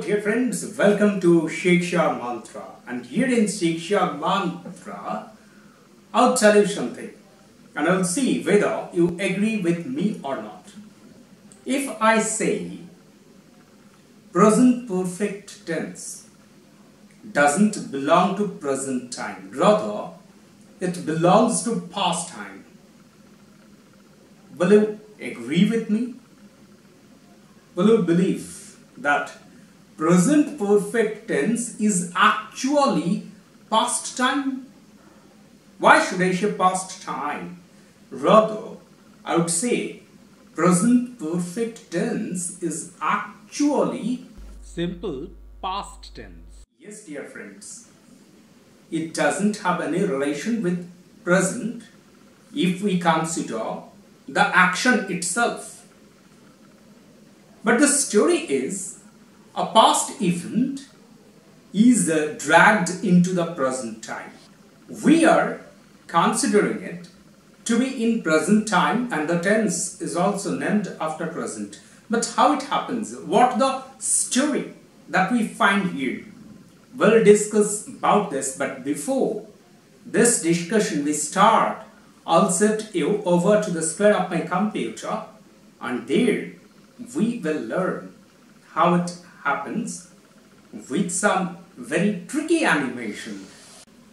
dear friends, welcome to Shiksha Mantra and here in Shiksha Mantra I'll tell you something and I'll see whether you agree with me or not. If I say present perfect tense doesn't belong to present time, rather it belongs to past time. Will you agree with me? Will you believe that present perfect tense is actually past time. Why should I say past time? Rather, I would say present perfect tense is actually simple past tense. Yes, dear friends. It doesn't have any relation with present if we consider the action itself. But the story is a past event is uh, dragged into the present time. We are considering it to be in present time and the tense is also named after present. But how it happens, what the story that we find here, we'll discuss about this. But before this discussion we start, I'll set you over to the screen of my computer and there we will learn how it happens with some very tricky animation.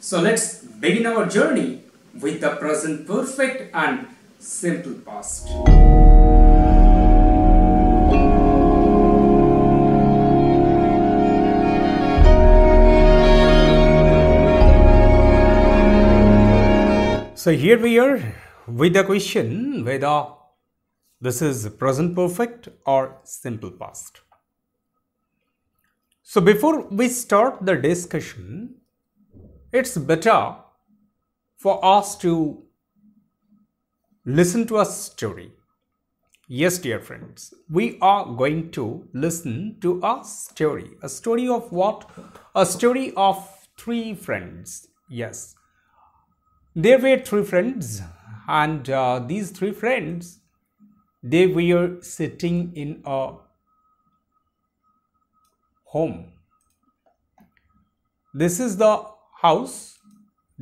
So let's begin our journey with the present perfect and simple past. So here we are with the question whether this is present perfect or simple past. So before we start the discussion, it's better for us to listen to a story. Yes, dear friends, we are going to listen to a story. A story of what? A story of three friends. Yes, there were three friends, and uh, these three friends they were sitting in a home. This is the house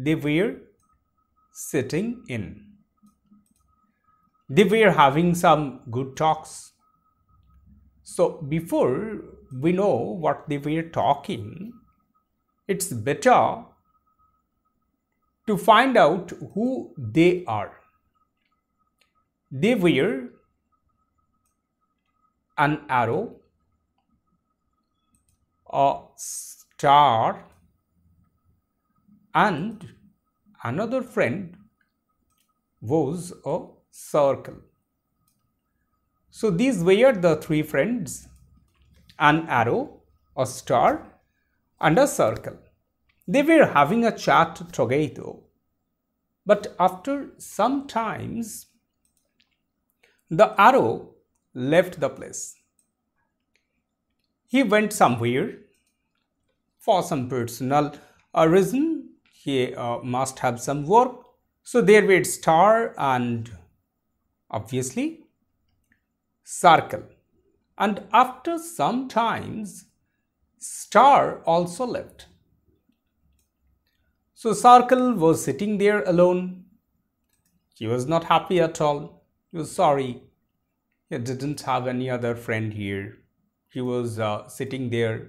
they were sitting in. They were having some good talks. So, before we know what they were talking, it's better to find out who they are. They were an arrow a star and another friend was a circle. So these were the three friends, an arrow, a star and a circle. They were having a chat together. But after some times, the arrow left the place he went somewhere for some personal uh, reason. He uh, must have some work. So there were star and obviously circle. And after some times, star also left. So circle was sitting there alone. He was not happy at all. He was sorry. He didn't have any other friend here he was uh, sitting there.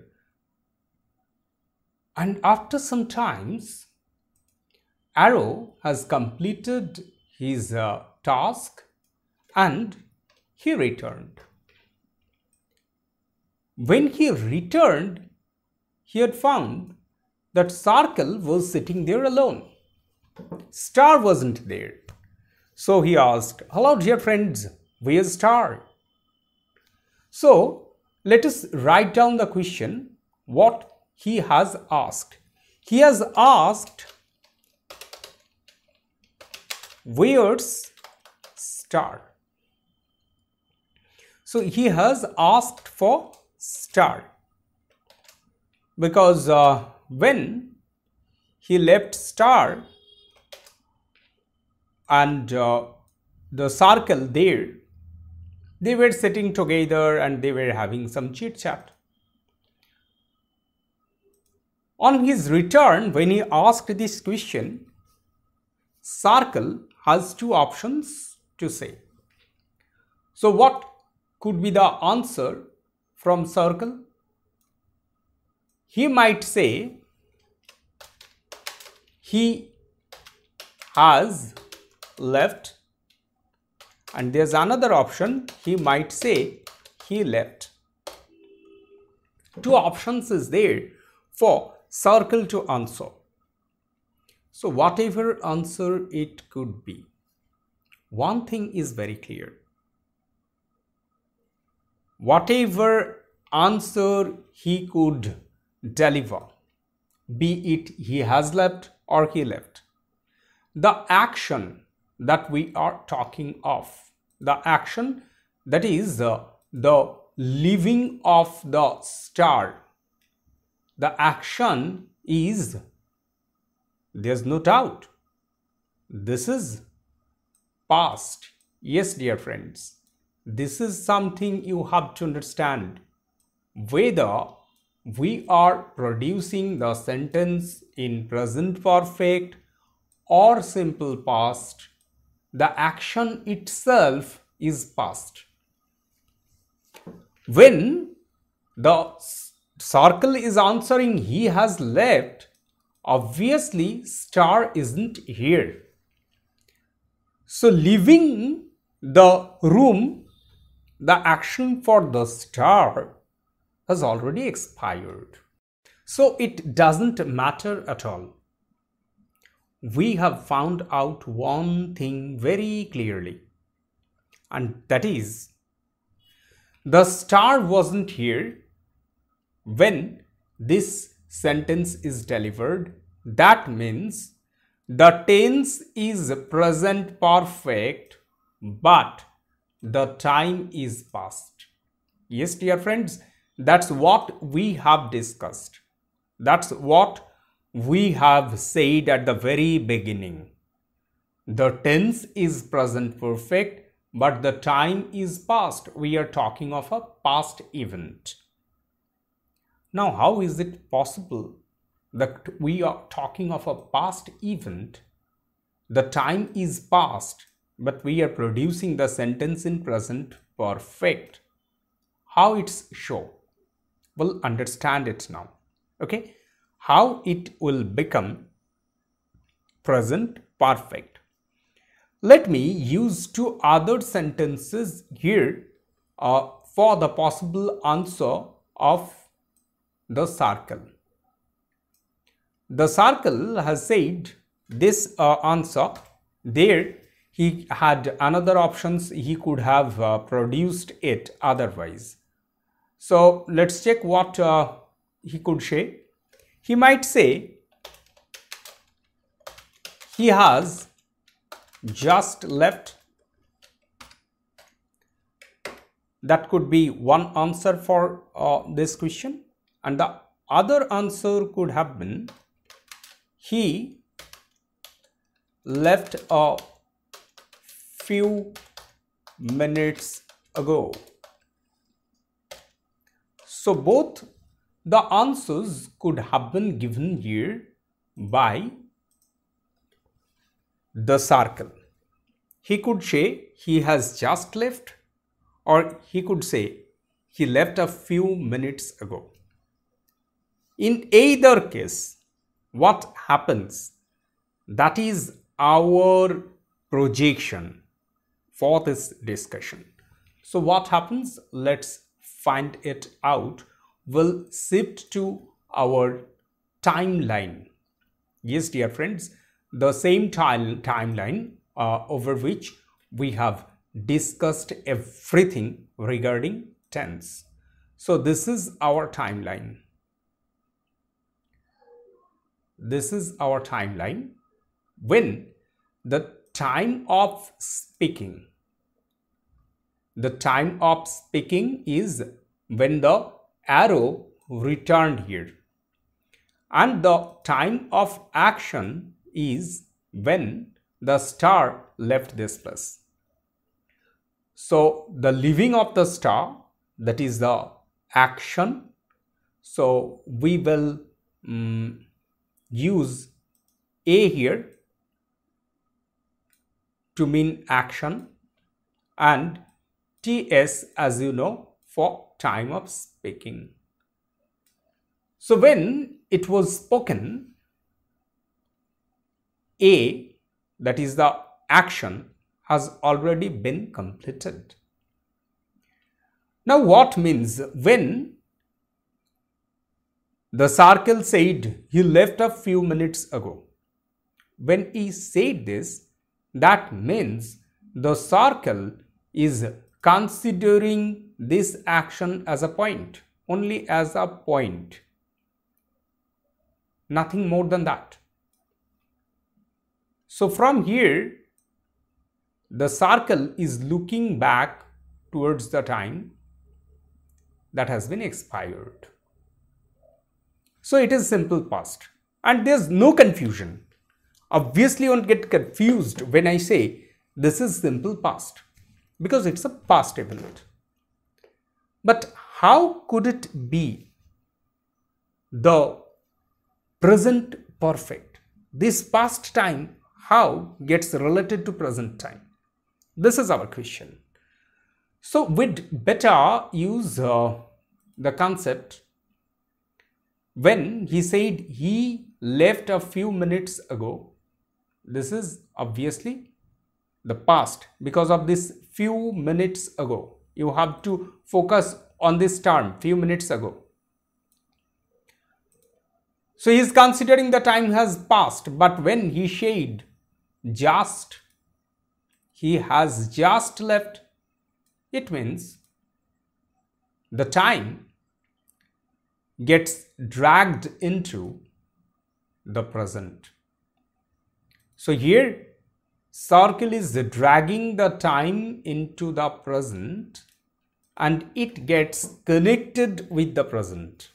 And after some times, Arrow has completed his uh, task and he returned. When he returned, he had found that Sarkal was sitting there alone. Star wasn't there. So he asked, Hello, dear friends, where's Star? So let us write down the question what he has asked. He has asked where's star. So he has asked for star because uh, when he left star and uh, the circle there they were sitting together and they were having some chit chat. On his return, when he asked this question, Circle has two options to say. So, what could be the answer from Circle? He might say, He has left and there's another option he might say he left two options is there for circle to answer so whatever answer it could be one thing is very clear whatever answer he could deliver be it he has left or he left the action that we are talking of. The action that is uh, the leaving of the star. The action is, there's no doubt, this is past. Yes, dear friends, this is something you have to understand. Whether we are producing the sentence in present perfect or simple past the action itself is past. When the circle is answering he has left, obviously star isn't here. So leaving the room, the action for the star has already expired. So it doesn't matter at all we have found out one thing very clearly, and that is the star wasn't here when this sentence is delivered. That means the tense is present perfect, but the time is past. Yes, dear friends, that's what we have discussed. That's what we have said at the very beginning. The tense is present perfect, but the time is past. We are talking of a past event. Now, how is it possible that we are talking of a past event? The time is past, but we are producing the sentence in present perfect. How it's show? We'll understand it now. Okay how it will become present perfect. Let me use two other sentences here uh, for the possible answer of the circle. The circle has said this uh, answer. There he had another options he could have uh, produced it otherwise. So let's check what uh, he could say. He might say he has just left. That could be one answer for uh, this question and the other answer could have been he left a few minutes ago. So both the answers could have been given here by the circle. He could say he has just left or he could say he left a few minutes ago. In either case, what happens? That is our projection for this discussion. So what happens? Let's find it out will shift to our timeline. Yes, dear friends, the same time, timeline uh, over which we have discussed everything regarding tense. So this is our timeline. This is our timeline when the time of speaking the time of speaking is when the arrow returned here and the time of action is when the star left this place. So the leaving of the star that is the action. So we will um, use A here to mean action and TS as you know for time of speaking. So when it was spoken, A, that is the action, has already been completed. Now what means when the circle said he left a few minutes ago. When he said this, that means the circle is considering this action as a point, only as a point. Nothing more than that. So from here, the circle is looking back towards the time that has been expired. So it is simple past and there's no confusion. Obviously, you won't get confused when I say this is simple past because it's a past event. But how could it be the present perfect? This past time, how gets related to present time? This is our question. So we'd better use uh, the concept when he said he left a few minutes ago. This is obviously the past because of this few minutes ago. You have to focus on this term few minutes ago. So he is considering the time has passed, but when he said just, he has just left, it means the time gets dragged into the present. So here circle is dragging the time into the present and it gets connected with the present.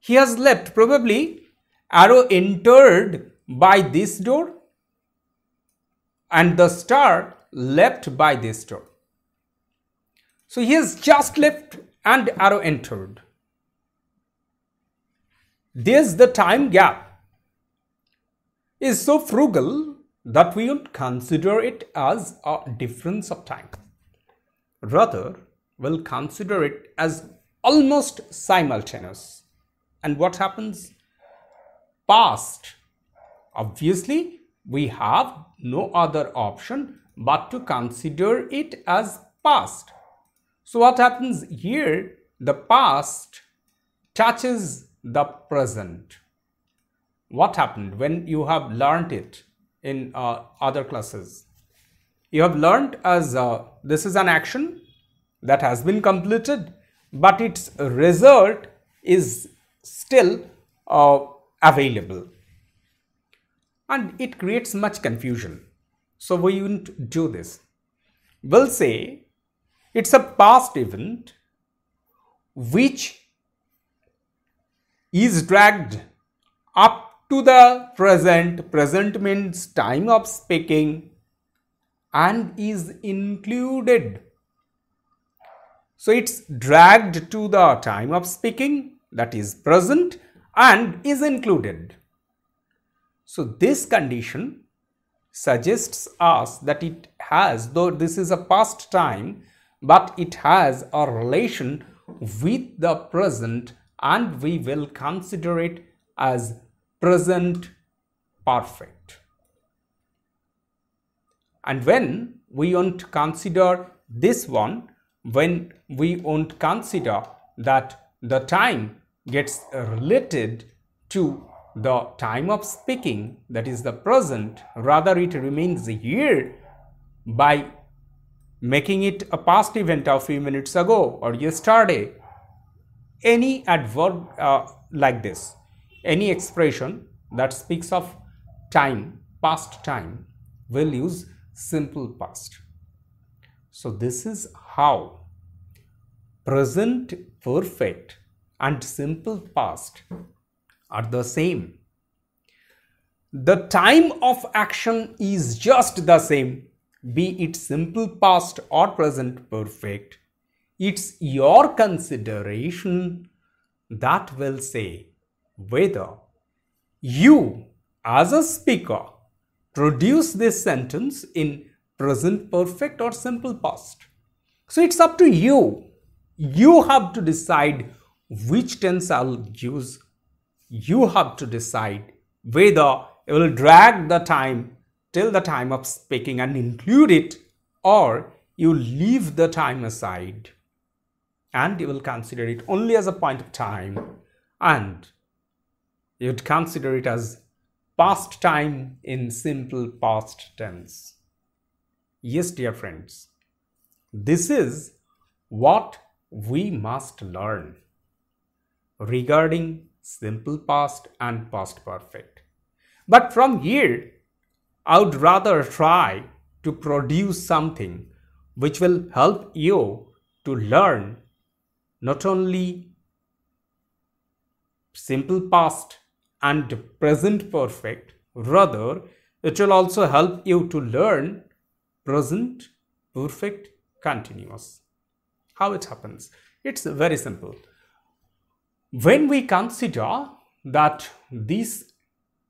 He has left probably arrow entered by this door and the star left by this door. So he has just left and arrow entered. There's the time gap is so frugal that we would consider it as a difference of time. Rather, we'll consider it as almost simultaneous. And what happens? Past. Obviously, we have no other option but to consider it as past. So what happens here? The past touches the present what happened when you have learned it in uh, other classes you have learned as uh, this is an action that has been completed but its result is still uh, available and it creates much confusion so we won't do this we'll say it's a past event which is dragged up to the present. Present means time of speaking and is included. So it's dragged to the time of speaking that is present and is included. So this condition suggests us that it has, though this is a past time, but it has a relation with the present and we will consider it as present perfect. And when we won't consider this one, when we won't consider that the time gets related to the time of speaking, that is the present, rather it remains here by making it a past event of few minutes ago or yesterday, any adverb uh, like this. Any expression that speaks of time, past time, will use simple past. So this is how present perfect and simple past are the same. The time of action is just the same, be it simple past or present perfect. It's your consideration that will say whether you, as a speaker, produce this sentence in present perfect or simple past. So it's up to you. You have to decide which tense I'll use. You have to decide whether you will drag the time till the time of speaking and include it or you leave the time aside and you will consider it only as a point of time and You'd consider it as past time in simple past tense. Yes, dear friends, this is what we must learn regarding simple past and past perfect. But from here, I would rather try to produce something which will help you to learn not only simple past and present perfect. Rather, it will also help you to learn present perfect continuous. How it happens? It's very simple. When we consider that this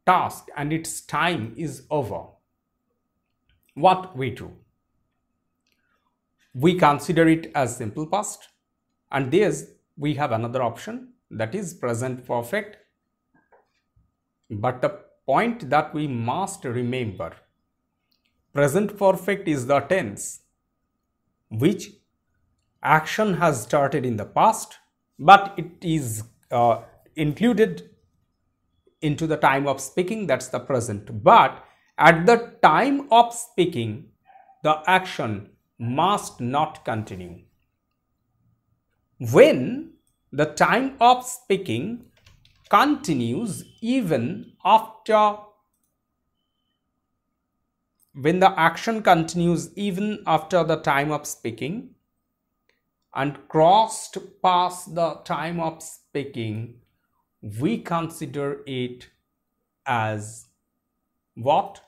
task and its time is over, what we do? We consider it as simple past and there's we have another option that is present perfect but the point that we must remember present perfect is the tense which action has started in the past but it is uh, included into the time of speaking that's the present but at the time of speaking the action must not continue when the time of speaking continues even after when the action continues even after the time of speaking and crossed past the time of speaking we consider it as what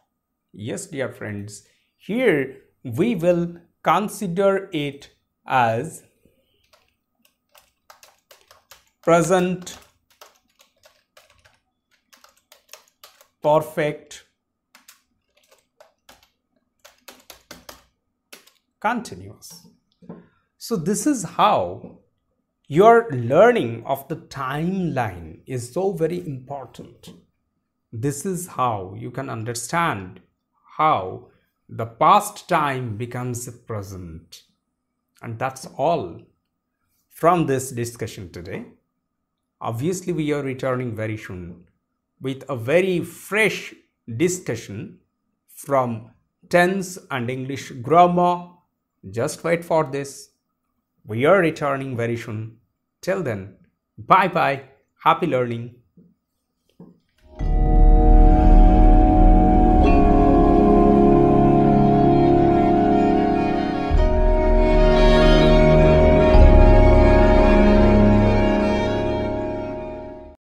yes dear friends here we will consider it as present perfect continuous. So this is how your learning of the timeline is so very important. This is how you can understand how the past time becomes present. And that's all from this discussion today. Obviously, we are returning very soon with a very fresh discussion from tense and English grammar. Just wait for this. We are returning very soon. Till then, bye bye. Happy learning.